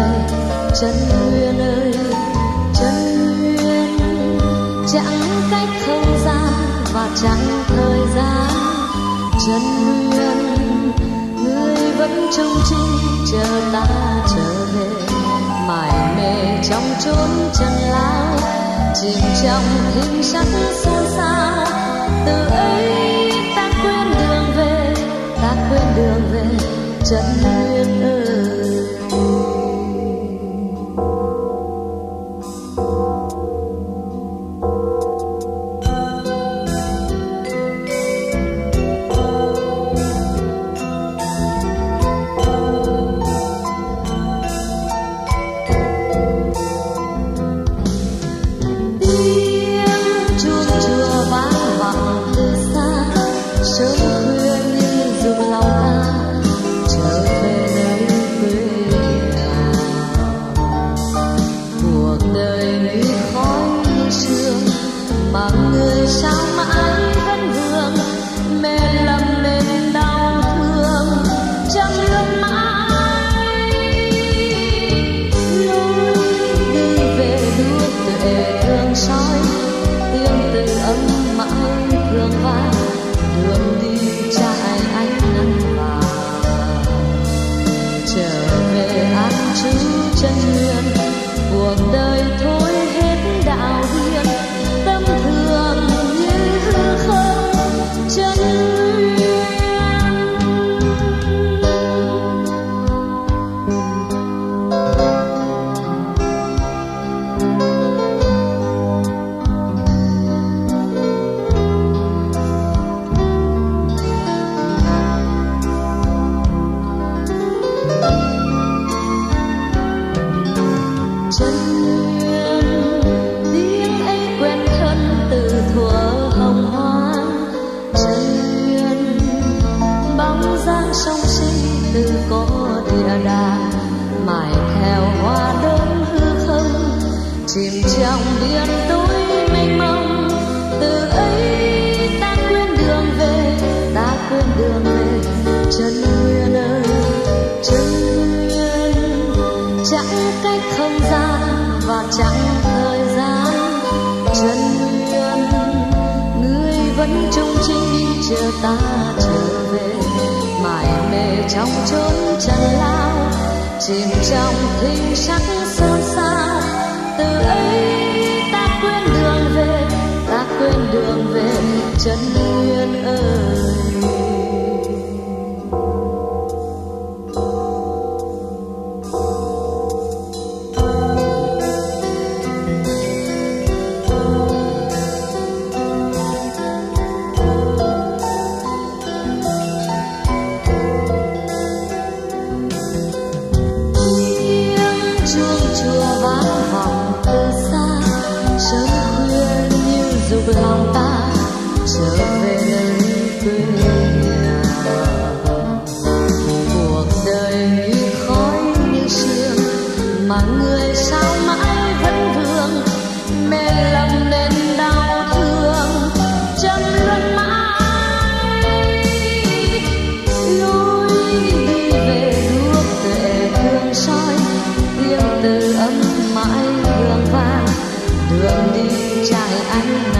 dài chân huyền ơi chân huyền chẳng cách không gian và chẳng thời gian chân huyền người vẫn trông trinh chờ ta trở về mải mê trong chốn trần lao chìm trong hình sắc xôn xao từ ấy ta quên đường về ta quên đường về chân huyền ơi chân you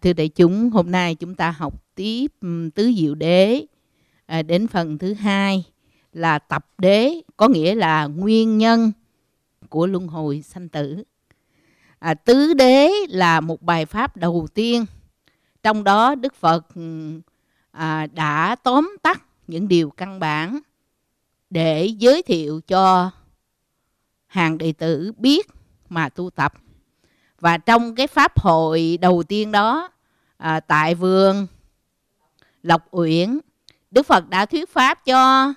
thưa đại chúng, hôm nay chúng ta học tiếp tứ diệu đế à, đến phần thứ hai là tập đế, có nghĩa là nguyên nhân của luân hồi sanh tử. À, tứ đế là một bài pháp đầu tiên, trong đó Đức Phật à, đã tóm tắt những điều căn bản để giới thiệu cho hàng đệ tử biết mà tu tập và trong cái pháp hội đầu tiên đó à, tại vườn lộc uyển đức phật đã thuyết pháp cho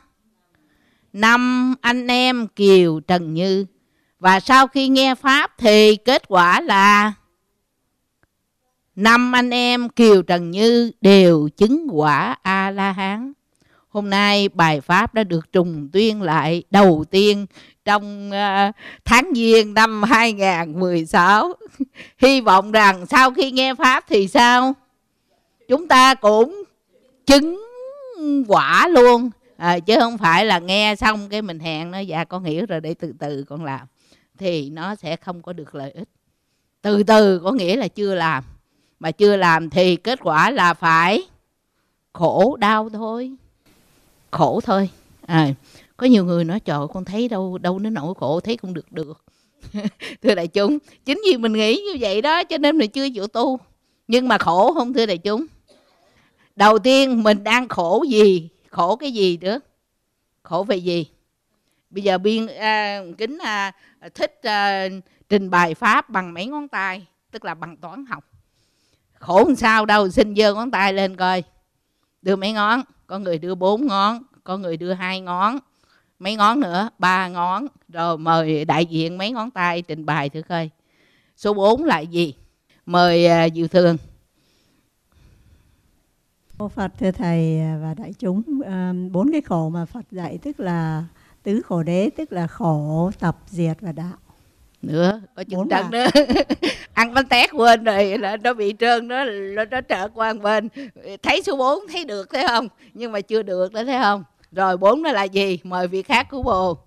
năm anh em kiều trần như và sau khi nghe pháp thì kết quả là năm anh em kiều trần như đều chứng quả a la hán hôm nay bài pháp đã được trùng tuyên lại đầu tiên trong ờ, tháng giêng năm 2016. Hy vọng rằng sau khi nghe Pháp thì sao? Chúng ta cũng chứng quả luôn à, chứ không phải là nghe xong cái mình hẹn nó dạ con hiểu rồi để từ từ con làm thì nó sẽ không có được lợi ích từ từ có nghĩa là chưa làm mà chưa làm thì kết quả là phải khổ đau thôi khổ thôi à, có nhiều người nói trời con thấy đâu đâu nó nỗi khổ thấy cũng được được thưa đại chúng chính vì mình nghĩ như vậy đó cho nên mình chưa chịu tu nhưng mà khổ không thưa đại chúng đầu tiên mình đang khổ gì khổ cái gì nữa khổ về gì bây giờ biên à, kính à, thích à, trình bày pháp bằng mấy ngón tay tức là bằng toán học khổ làm sao đâu xin giơ ngón tay lên coi đưa mấy ngón có người đưa bốn ngón có người đưa hai ngón mấy ngón nữa ba ngón rồi mời đại diện mấy ngón tay trình bày thử coi số 4 là gì mời à, diệu thường Ô Phật thưa thầy và đại chúng à, bốn cái khổ mà Phật dạy tức là tứ khổ đế tức là khổ tập diệt và đạo nữa có chừng trần nữa ăn bánh tét quên rồi là nó bị trơn nó nó trở qua bên thấy số 4 thấy được thấy không nhưng mà chưa được đó thấy không rồi bốn đó là gì mời vị khác của bồ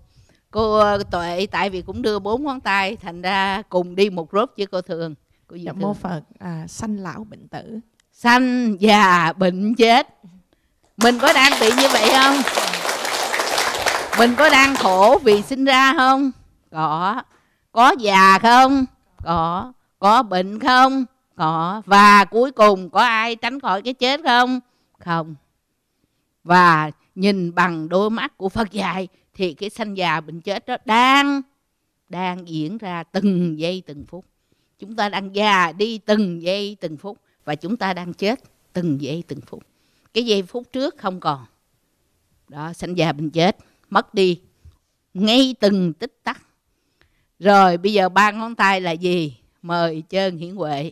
cô ờ, tuệ tại vì cũng đưa bốn ngón tay thành ra cùng đi một rốt với cô thường cô gì mô phật à, sanh lão bệnh tử sanh già bệnh chết mình có đang bị như vậy không mình có đang khổ vì sinh ra không có có già không có có bệnh không có và cuối cùng có ai tránh khỏi cái chết không không và nhìn bằng đôi mắt của Phật dạy thì cái sanh già bệnh chết đó đang đang diễn ra từng giây từng phút. Chúng ta đang già đi từng giây từng phút và chúng ta đang chết từng giây từng phút. Cái giây phút trước không còn. Đó, sanh già bệnh chết, mất đi ngay từng tích tắc. Rồi bây giờ ba ngón tay là gì? Mời chơn hiển huệ.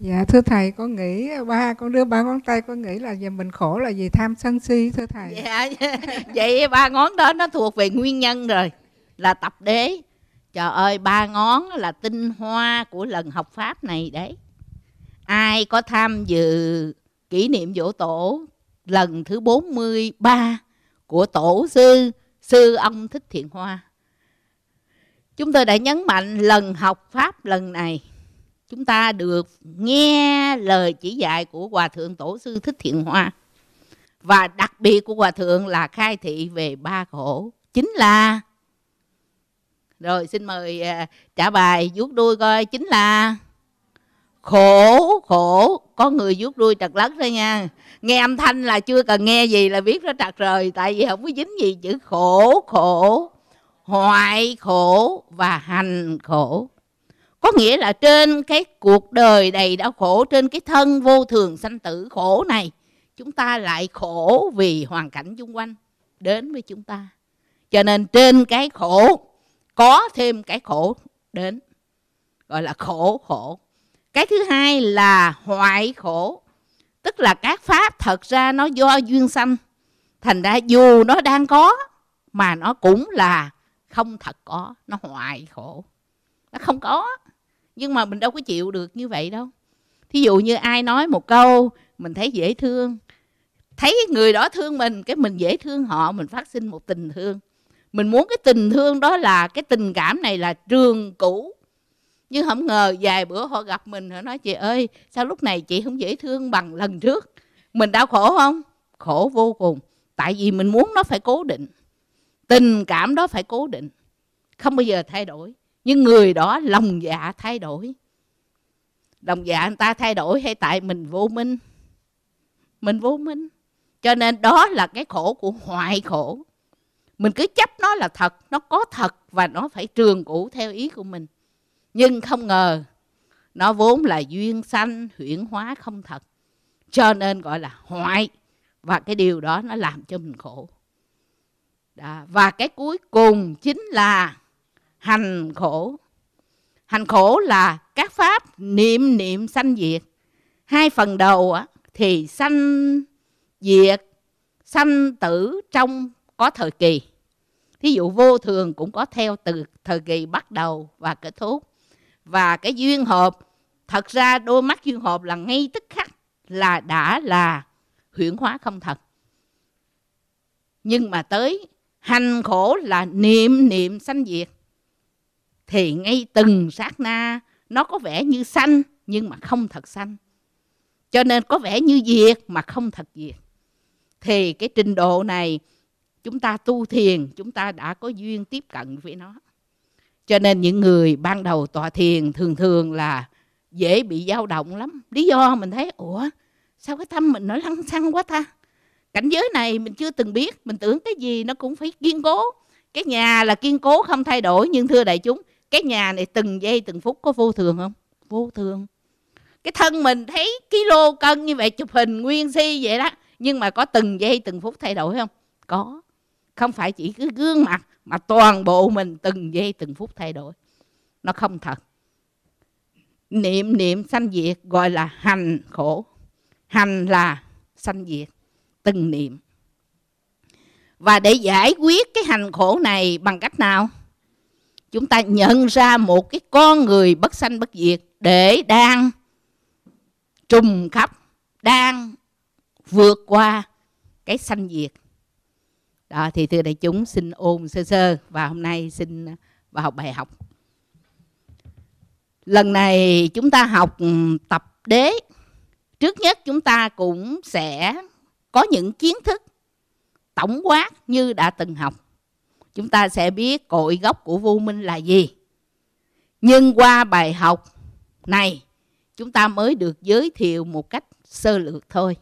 Dạ thưa thầy con nghĩ ba con đưa ba ngón tay con nghĩ là giờ mình khổ là vì tham sân si thưa thầy. Dạ vậy ba ngón đó nó thuộc về nguyên nhân rồi là tập đế. Trời ơi ba ngón là tinh hoa của lần học pháp này đấy. Ai có tham dự kỷ niệm dỗ tổ lần thứ 43 của tổ sư sư ông Thích Thiện Hoa. Chúng tôi đã nhấn mạnh lần học pháp lần này chúng ta được nghe lời chỉ dạy của hòa thượng tổ sư thích thiện hoa và đặc biệt của hòa thượng là khai thị về ba khổ chính là rồi xin mời à, trả bài vuốt đuôi coi chính là khổ khổ có người vuốt đuôi trật lất thôi nha nghe âm thanh là chưa cần nghe gì là biết nó trật rồi tại vì không có dính gì chữ khổ khổ hoại khổ và hành khổ có nghĩa là trên cái cuộc đời đầy đau khổ trên cái thân vô thường sanh tử khổ này chúng ta lại khổ vì hoàn cảnh xung quanh đến với chúng ta cho nên trên cái khổ có thêm cái khổ đến gọi là khổ khổ cái thứ hai là hoại khổ tức là các pháp thật ra nó do duyên sanh thành ra dù nó đang có mà nó cũng là không thật có nó hoại khổ nó không có nhưng mà mình đâu có chịu được như vậy đâu thí dụ như ai nói một câu mình thấy dễ thương thấy người đó thương mình cái mình dễ thương họ mình phát sinh một tình thương mình muốn cái tình thương đó là cái tình cảm này là trường cũ nhưng không ngờ vài bữa họ gặp mình họ nói chị ơi sao lúc này chị không dễ thương bằng lần trước mình đau khổ không khổ vô cùng tại vì mình muốn nó phải cố định tình cảm đó phải cố định không bao giờ thay đổi nhưng người đó lòng dạ thay đổi lòng dạ người ta thay đổi hay tại mình vô minh mình vô minh cho nên đó là cái khổ của hoại khổ mình cứ chấp nó là thật nó có thật và nó phải trường cũ theo ý của mình nhưng không ngờ nó vốn là duyên sanh huyễn hóa không thật cho nên gọi là hoại và cái điều đó nó làm cho mình khổ đó. và cái cuối cùng chính là hành khổ hành khổ là các pháp niệm niệm sanh diệt hai phần đầu thì sanh diệt sanh tử trong có thời kỳ thí dụ vô thường cũng có theo từ thời kỳ bắt đầu và kết thúc và cái duyên hợp thật ra đôi mắt duyên hợp là ngay tức khắc là đã là huyễn hóa không thật nhưng mà tới hành khổ là niệm niệm sanh diệt thì ngay từng sát na nó có vẻ như xanh nhưng mà không thật xanh cho nên có vẻ như diệt mà không thật diệt thì cái trình độ này chúng ta tu thiền chúng ta đã có duyên tiếp cận với nó cho nên những người ban đầu tọa thiền thường thường là dễ bị dao động lắm lý do mình thấy ủa sao cái tâm mình nó lăng xăng quá ta cảnh giới này mình chưa từng biết mình tưởng cái gì nó cũng phải kiên cố cái nhà là kiên cố không thay đổi nhưng thưa đại chúng cái nhà này từng giây từng phút có vô thường không vô thường cái thân mình thấy kilo cân như vậy chụp hình nguyên si vậy đó nhưng mà có từng giây từng phút thay đổi không có không phải chỉ cứ gương mặt mà toàn bộ mình từng giây từng phút thay đổi nó không thật niệm niệm sanh diệt gọi là hành khổ hành là sanh diệt từng niệm và để giải quyết cái hành khổ này bằng cách nào chúng ta nhận ra một cái con người bất sanh bất diệt để đang trùng khắp đang vượt qua cái sanh diệt đó thì thưa đại chúng xin ôn sơ sơ và hôm nay xin vào học bài học lần này chúng ta học tập đế trước nhất chúng ta cũng sẽ có những kiến thức tổng quát như đã từng học chúng ta sẽ biết cội gốc của vô minh là gì nhưng qua bài học này chúng ta mới được giới thiệu một cách sơ lược thôi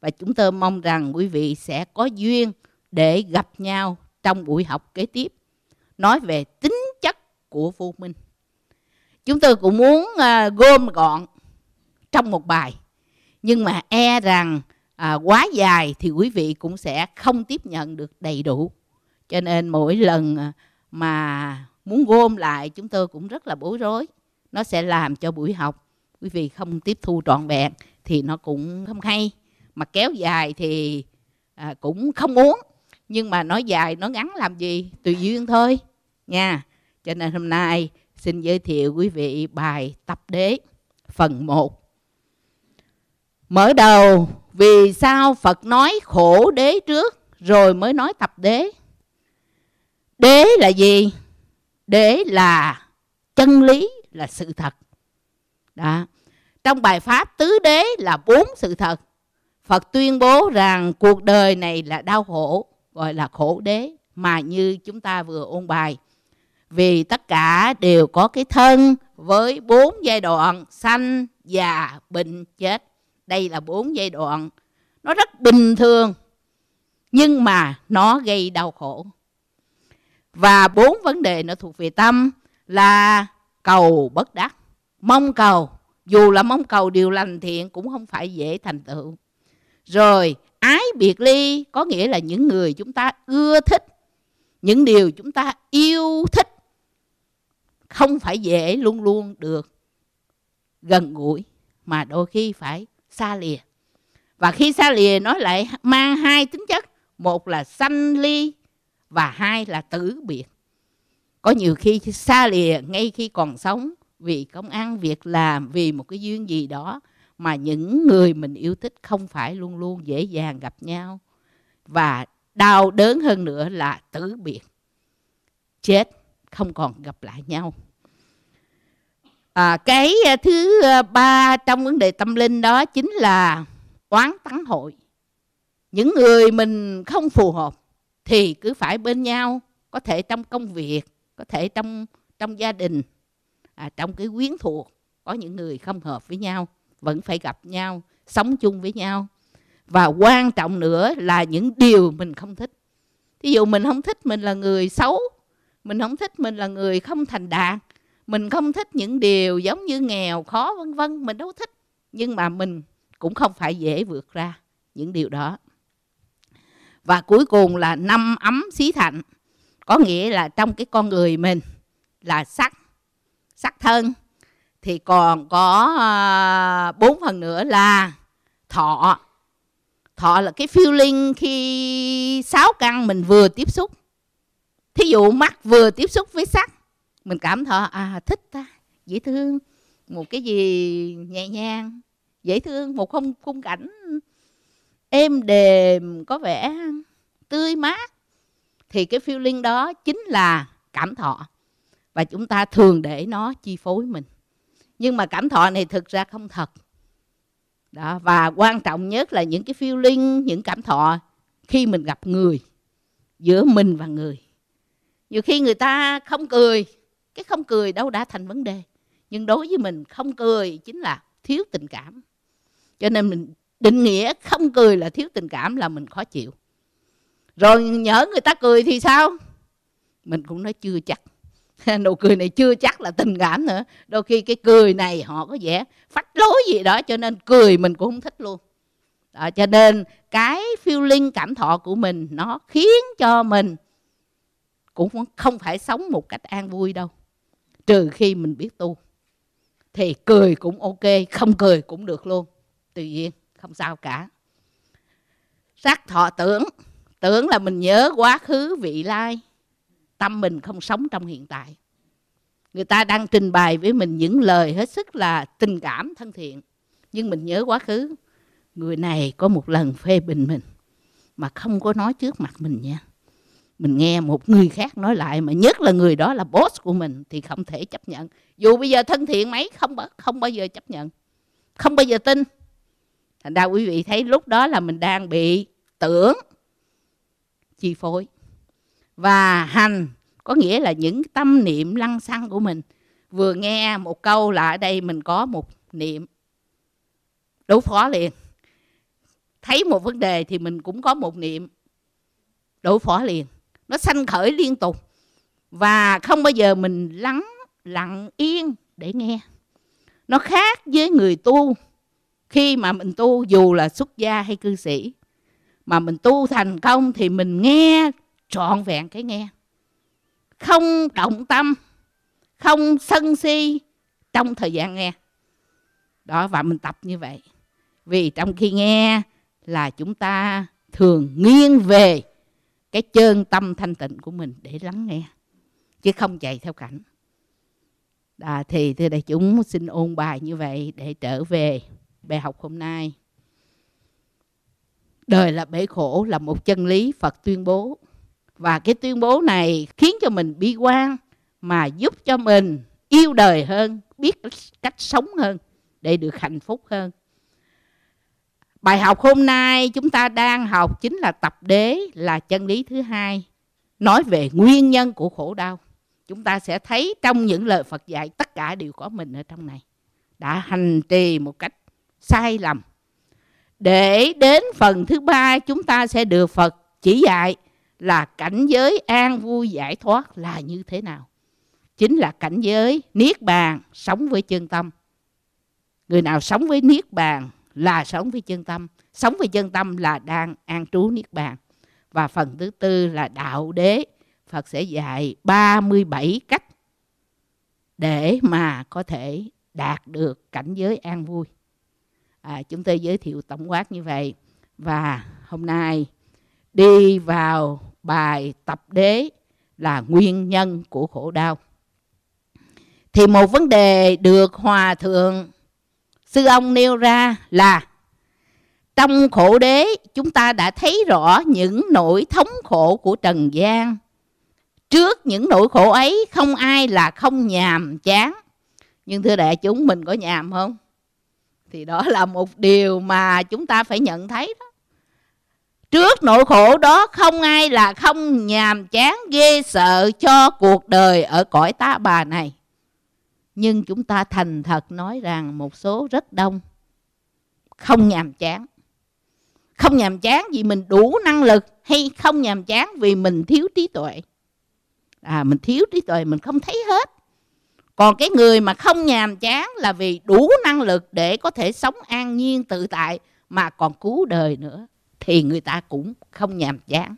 và chúng tôi mong rằng quý vị sẽ có duyên để gặp nhau trong buổi học kế tiếp nói về tính chất của vô minh chúng tôi cũng muốn à, gom gọn trong một bài nhưng mà e rằng à, quá dài thì quý vị cũng sẽ không tiếp nhận được đầy đủ cho nên mỗi lần à, mà muốn gom lại chúng tôi cũng rất là bối rối nó sẽ làm cho buổi học quý vị không tiếp thu trọn vẹn thì nó cũng không hay mà kéo dài thì à, cũng không muốn nhưng mà nói dài nói ngắn làm gì tùy duyên thôi nha cho nên hôm nay xin giới thiệu quý vị bài tập đế phần 1 mở đầu vì sao phật nói khổ đế trước rồi mới nói tập đế đế là gì đế là chân lý là sự thật đó trong bài pháp tứ đế là bốn sự thật phật tuyên bố rằng cuộc đời này là đau khổ gọi là khổ đế mà như chúng ta vừa ôn bài vì tất cả đều có cái thân với bốn giai đoạn sanh già bệnh chết đây là bốn giai đoạn nó rất bình thường nhưng mà nó gây đau khổ và bốn vấn đề nữa thuộc về tâm là cầu bất đắc mong cầu dù là mong cầu điều lành thiện cũng không phải dễ thành tựu rồi ái biệt ly có nghĩa là những người chúng ta ưa thích những điều chúng ta yêu thích không phải dễ luôn luôn được gần gũi mà đôi khi phải xa lìa và khi xa lìa nó lại mang hai tính chất một là sanh ly và hai là tử biệt có nhiều khi xa lìa ngay khi còn sống vì công ăn việc làm vì một cái duyên gì đó mà những người mình yêu thích không phải luôn luôn dễ dàng gặp nhau và đau đớn hơn nữa là tử biệt chết không còn gặp lại nhau à, cái à, thứ à, ba trong vấn đề tâm linh đó chính là oán tắng hội những người mình không phù hợp thì cứ phải bên nhau có thể trong công việc có thể trong trong gia đình à, trong cái quyến thuộc có những người không hợp với nhau vẫn phải gặp nhau sống chung với nhau và quan trọng nữa là những điều mình không thích ví dụ mình không thích mình là người xấu mình không thích mình là người không thành đạt mình không thích những điều giống như nghèo khó vân vân mình đâu thích nhưng mà mình cũng không phải dễ vượt ra những điều đó và cuối cùng là năm ấm xí thạnh có nghĩa là trong cái con người mình là sắc sắc thân thì còn có à, bốn phần nữa là thọ thọ là cái feeling khi sáu căn mình vừa tiếp xúc thí dụ mắt vừa tiếp xúc với sắc mình cảm thọ à thích ta dễ thương một cái gì nhẹ nhàng dễ thương một không khung cảnh êm đềm có vẻ tươi mát thì cái feeling đó chính là cảm thọ và chúng ta thường để nó chi phối mình nhưng mà cảm thọ này thực ra không thật đó và quan trọng nhất là những cái feeling những cảm thọ khi mình gặp người giữa mình và người nhiều khi người ta không cười cái không cười đâu đã thành vấn đề nhưng đối với mình không cười chính là thiếu tình cảm cho nên mình định nghĩa không cười là thiếu tình cảm là mình khó chịu rồi nhớ người ta cười thì sao mình cũng nói chưa chắc nụ cười này chưa chắc là tình cảm nữa đôi khi cái cười này họ có vẻ phách lối gì đó cho nên cười mình cũng không thích luôn đó, cho nên cái feeling cảm thọ của mình nó khiến cho mình cũng không phải sống một cách an vui đâu trừ khi mình biết tu thì cười cũng ok không cười cũng được luôn tự nhiên không sao cả sắc thọ tưởng tưởng là mình nhớ quá khứ vị lai tâm mình không sống trong hiện tại người ta đang trình bày với mình những lời hết sức là tình cảm thân thiện nhưng mình nhớ quá khứ người này có một lần phê bình mình mà không có nói trước mặt mình nha mình nghe một người khác nói lại mà nhất là người đó là boss của mình thì không thể chấp nhận dù bây giờ thân thiện mấy không bao, không bao giờ chấp nhận không bao giờ tin thành ra quý vị thấy lúc đó là mình đang bị tưởng chi phối và hành có nghĩa là những tâm niệm lăng xăng của mình vừa nghe một câu là ở đây mình có một niệm đối phó liền thấy một vấn đề thì mình cũng có một niệm đối phó liền nó sanh khởi liên tục và không bao giờ mình lắng lặng yên để nghe nó khác với người tu khi mà mình tu dù là xuất gia hay cư sĩ mà mình tu thành công thì mình nghe trọn vẹn cái nghe không động tâm không sân si trong thời gian nghe đó và mình tập như vậy vì trong khi nghe là chúng ta thường nghiêng về cái chân tâm thanh tịnh của mình để lắng nghe chứ không chạy theo cảnh à, thì thưa đại chúng xin ôn bài như vậy để trở về bài học hôm nay đời là bể khổ là một chân lý Phật tuyên bố. Và cái tuyên bố này khiến cho mình bi quan mà giúp cho mình yêu đời hơn, biết cách sống hơn để được hạnh phúc hơn. Bài học hôm nay chúng ta đang học chính là tập đế là chân lý thứ hai nói về nguyên nhân của khổ đau. Chúng ta sẽ thấy trong những lời Phật dạy tất cả đều có mình ở trong này. Đã hành trì một cách sai lầm để đến phần thứ ba chúng ta sẽ được Phật chỉ dạy là cảnh giới an vui giải thoát là như thế nào. Chính là cảnh giới niết bàn sống với chân tâm. Người nào sống với niết bàn là sống với chân tâm, sống với chân tâm là đang an trú niết bàn. Và phần thứ tư là đạo đế, Phật sẽ dạy 37 cách để mà có thể đạt được cảnh giới an vui à, chúng tôi giới thiệu tổng quát như vậy và hôm nay đi vào bài tập đế là nguyên nhân của khổ đau thì một vấn đề được hòa thượng sư ông nêu ra là trong khổ đế chúng ta đã thấy rõ những nỗi thống khổ của trần gian trước những nỗi khổ ấy không ai là không nhàm chán nhưng thưa đại chúng mình có nhàm không thì đó là một điều mà chúng ta phải nhận thấy đó trước nỗi khổ đó không ai là không nhàm chán ghê sợ cho cuộc đời ở cõi ta bà này nhưng chúng ta thành thật nói rằng một số rất đông không nhàm chán không nhàm chán vì mình đủ năng lực hay không nhàm chán vì mình thiếu trí tuệ à mình thiếu trí tuệ mình không thấy hết còn cái người mà không nhàm chán là vì đủ năng lực để có thể sống an nhiên tự tại mà còn cứu đời nữa thì người ta cũng không nhàm chán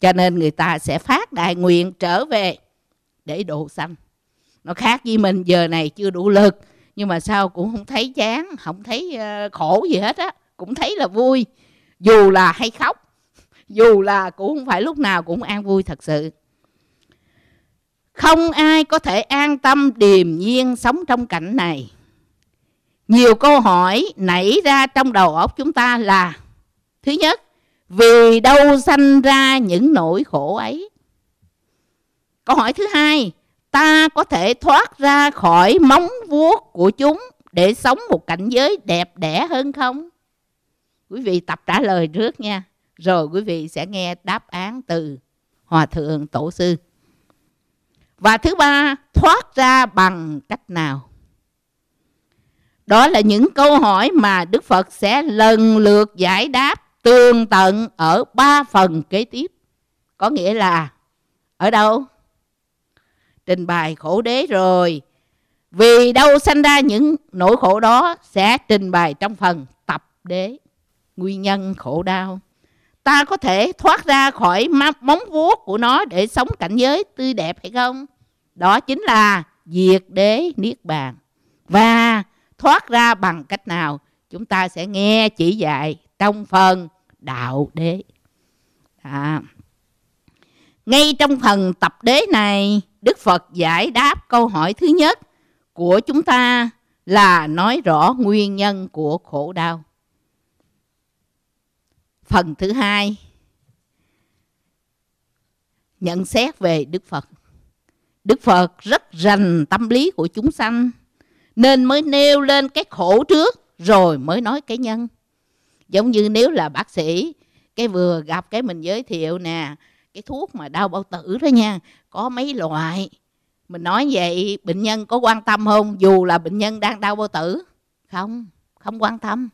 cho nên người ta sẽ phát đại nguyện trở về để độ sanh nó khác với mình giờ này chưa đủ lực nhưng mà sao cũng không thấy chán không thấy ờ, khổ gì hết á cũng thấy là vui dù là hay khóc dù là cũng không phải lúc nào cũng an vui thật sự không ai có thể an tâm điềm nhiên sống trong cảnh này nhiều câu hỏi nảy ra trong đầu óc chúng ta là thứ nhất vì đâu sanh ra những nỗi khổ ấy câu hỏi thứ hai ta có thể thoát ra khỏi móng vuốt của chúng để sống một cảnh giới đẹp đẽ hơn không quý vị tập trả lời trước nha rồi quý vị sẽ nghe đáp án từ hòa thượng tổ sư và thứ ba thoát ra bằng cách nào đó là những câu hỏi mà đức phật sẽ lần lượt giải đáp tường tận ở ba phần kế tiếp có nghĩa là ở đâu trình bày khổ đế rồi vì đâu sanh ra những nỗi khổ đó sẽ trình bày trong phần tập đế nguyên nhân khổ đau ta có thể thoát ra khỏi móng vuốt của nó để sống cảnh giới tươi đẹp hay không đó chính là diệt đế niết bàn và thoát ra bằng cách nào chúng ta sẽ nghe chỉ dạy trong phần đạo đế à. ngay trong phần tập đế này đức phật giải đáp câu hỏi thứ nhất của chúng ta là nói rõ nguyên nhân của khổ đau phần thứ hai nhận xét về đức phật đức phật rất rành tâm lý của chúng sanh nên mới nêu lên cái khổ trước rồi mới nói cái nhân giống như nếu là bác sĩ cái vừa gặp cái mình giới thiệu nè cái thuốc mà đau bao tử đó nha có mấy loại mình nói vậy bệnh nhân có quan tâm không dù là bệnh nhân đang đau bao tử không không quan tâm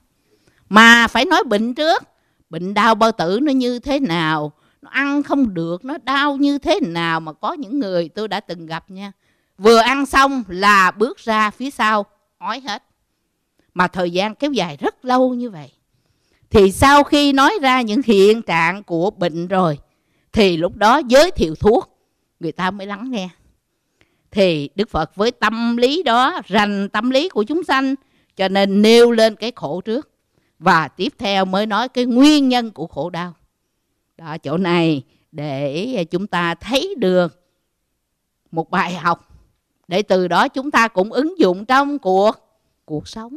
mà phải nói bệnh trước bệnh đau bao tử nó như thế nào nó ăn không được nó đau như thế nào mà có những người tôi đã từng gặp nha vừa ăn xong là bước ra phía sau ói hết mà thời gian kéo dài rất lâu như vậy thì sau khi nói ra những hiện trạng của bệnh rồi thì lúc đó giới thiệu thuốc người ta mới lắng nghe thì đức phật với tâm lý đó rành tâm lý của chúng sanh cho nên nêu lên cái khổ trước và tiếp theo mới nói cái nguyên nhân của khổ đau đó chỗ này để chúng ta thấy được một bài học để từ đó chúng ta cũng ứng dụng trong cuộc cuộc sống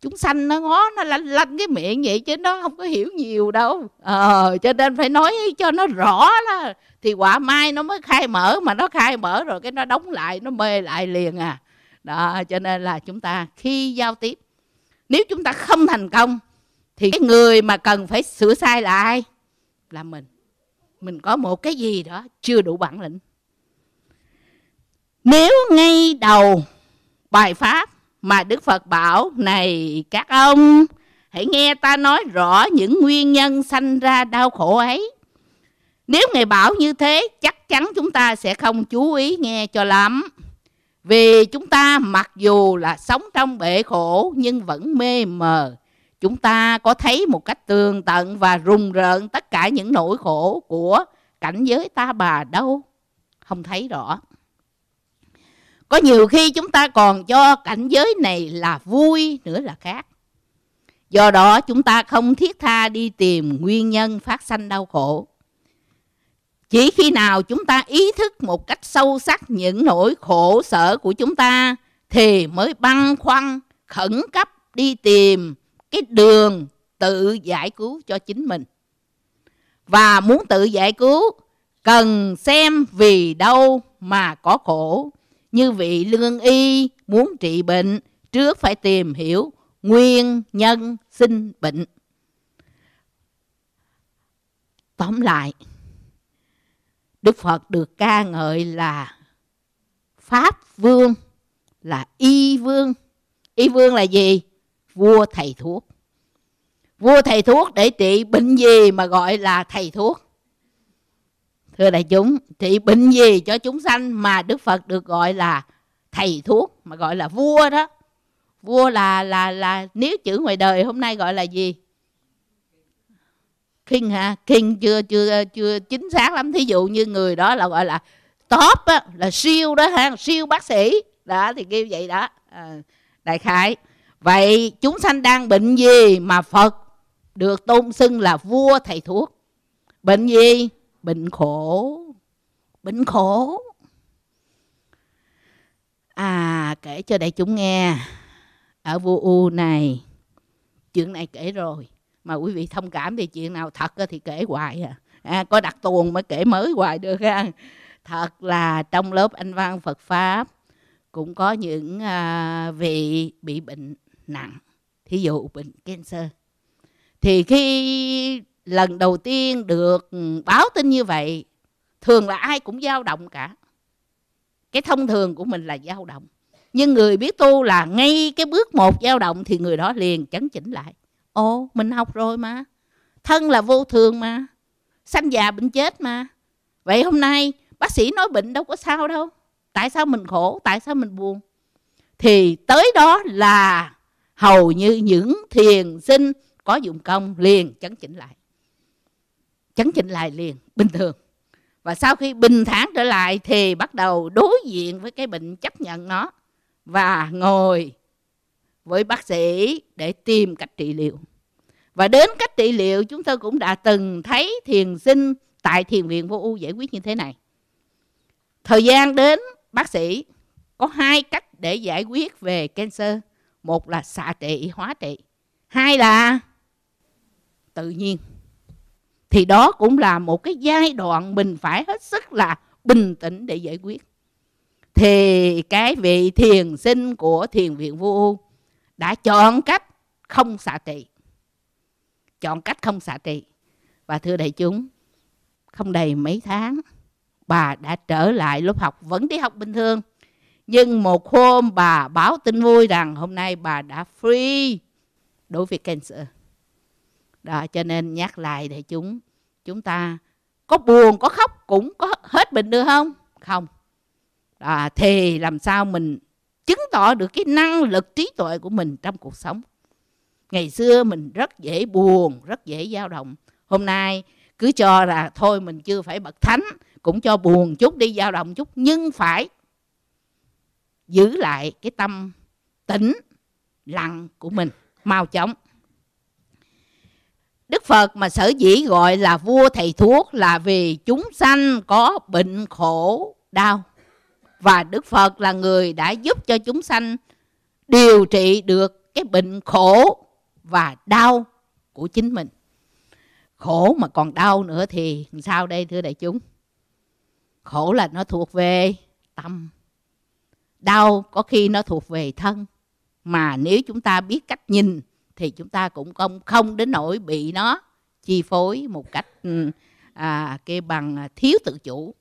chúng sanh nó ngó nó lanh lanh cái miệng vậy chứ nó không có hiểu nhiều đâu ờ cho nên phải nói cho nó rõ đó thì quả mai nó mới khai mở mà nó khai mở rồi cái nó đóng lại nó mê lại liền à đó cho nên là chúng ta khi giao tiếp nếu chúng ta không thành công thì cái người mà cần phải sửa sai là ai là mình mình có một cái gì đó chưa đủ bản lĩnh nếu ngay đầu bài pháp mà đức phật bảo này các ông hãy nghe ta nói rõ những nguyên nhân sanh ra đau khổ ấy nếu ngài bảo như thế chắc chắn chúng ta sẽ không chú ý nghe cho lắm vì chúng ta mặc dù là sống trong bể khổ nhưng vẫn mê mờ. Chúng ta có thấy một cách tường tận và rùng rợn tất cả những nỗi khổ của cảnh giới ta bà đâu? Không thấy rõ. Có nhiều khi chúng ta còn cho cảnh giới này là vui nữa là khác. Do đó chúng ta không thiết tha đi tìm nguyên nhân phát sanh đau khổ. Chỉ khi nào chúng ta ý thức một cách sâu sắc những nỗi khổ sở của chúng ta thì mới băn khoăn khẩn cấp đi tìm cái đường tự giải cứu cho chính mình. Và muốn tự giải cứu cần xem vì đâu mà có khổ. Như vị lương y muốn trị bệnh trước phải tìm hiểu nguyên nhân sinh bệnh. Tóm lại, Đức Phật được ca ngợi là Pháp Vương, là Y Vương. Y Vương là gì? Vua thầy thuốc. Vua thầy thuốc để trị bệnh gì mà gọi là thầy thuốc? Thưa đại chúng, trị bệnh gì cho chúng sanh mà Đức Phật được gọi là thầy thuốc, mà gọi là vua đó. Vua là là là nếu chữ ngoài đời hôm nay gọi là gì? khinh ha khinh chưa chưa chưa chính xác lắm thí dụ như người đó là gọi là top á, là siêu đó ha siêu bác sĩ đó thì kêu vậy đó à, đại khái vậy chúng sanh đang bệnh gì mà phật được tôn xưng là vua thầy thuốc bệnh gì bệnh khổ bệnh khổ à kể cho đại chúng nghe ở vua u này chuyện này kể rồi mà quý vị thông cảm thì chuyện nào thật thì kể hoài à, à có đặt tuồng mới kể mới hoài được ha thật là trong lớp anh văn phật pháp cũng có những à, vị bị bệnh nặng thí dụ bệnh cancer thì khi lần đầu tiên được báo tin như vậy thường là ai cũng dao động cả cái thông thường của mình là dao động nhưng người biết tu là ngay cái bước một dao động thì người đó liền chấn chỉnh lại ồ mình học rồi mà thân là vô thường mà sanh già bệnh chết mà vậy hôm nay bác sĩ nói bệnh đâu có sao đâu tại sao mình khổ tại sao mình buồn thì tới đó là hầu như những thiền sinh có dụng công liền chấn chỉnh lại chấn chỉnh lại liền bình thường và sau khi bình thản trở lại thì bắt đầu đối diện với cái bệnh chấp nhận nó và ngồi với bác sĩ để tìm cách trị liệu. Và đến cách trị liệu chúng tôi cũng đã từng thấy thiền sinh tại thiền viện vô u giải quyết như thế này. Thời gian đến bác sĩ có hai cách để giải quyết về cancer. Một là xạ trị, hóa trị. Hai là tự nhiên. Thì đó cũng là một cái giai đoạn mình phải hết sức là bình tĩnh để giải quyết. Thì cái vị thiền sinh của thiền viện vô u đã chọn cách không xạ trị chọn cách không xạ trị và thưa đại chúng không đầy mấy tháng bà đã trở lại lớp học vẫn đi học bình thường nhưng một hôm bà báo tin vui rằng hôm nay bà đã free đối với cancer đó cho nên nhắc lại đại chúng chúng ta có buồn có khóc cũng có hết bệnh được không không đó, thì làm sao mình chứng tỏ được cái năng lực trí tuệ của mình trong cuộc sống ngày xưa mình rất dễ buồn rất dễ dao động hôm nay cứ cho là thôi mình chưa phải bậc thánh cũng cho buồn chút đi dao động chút nhưng phải giữ lại cái tâm tĩnh lặng của mình mau chóng Đức Phật mà sở dĩ gọi là vua thầy thuốc là vì chúng sanh có bệnh khổ đau và Đức Phật là người đã giúp cho chúng sanh điều trị được cái bệnh khổ và đau của chính mình. Khổ mà còn đau nữa thì sao đây thưa đại chúng? Khổ là nó thuộc về tâm. Đau có khi nó thuộc về thân. Mà nếu chúng ta biết cách nhìn thì chúng ta cũng không không đến nỗi bị nó chi phối một cách ừ, à, cái bằng thiếu tự chủ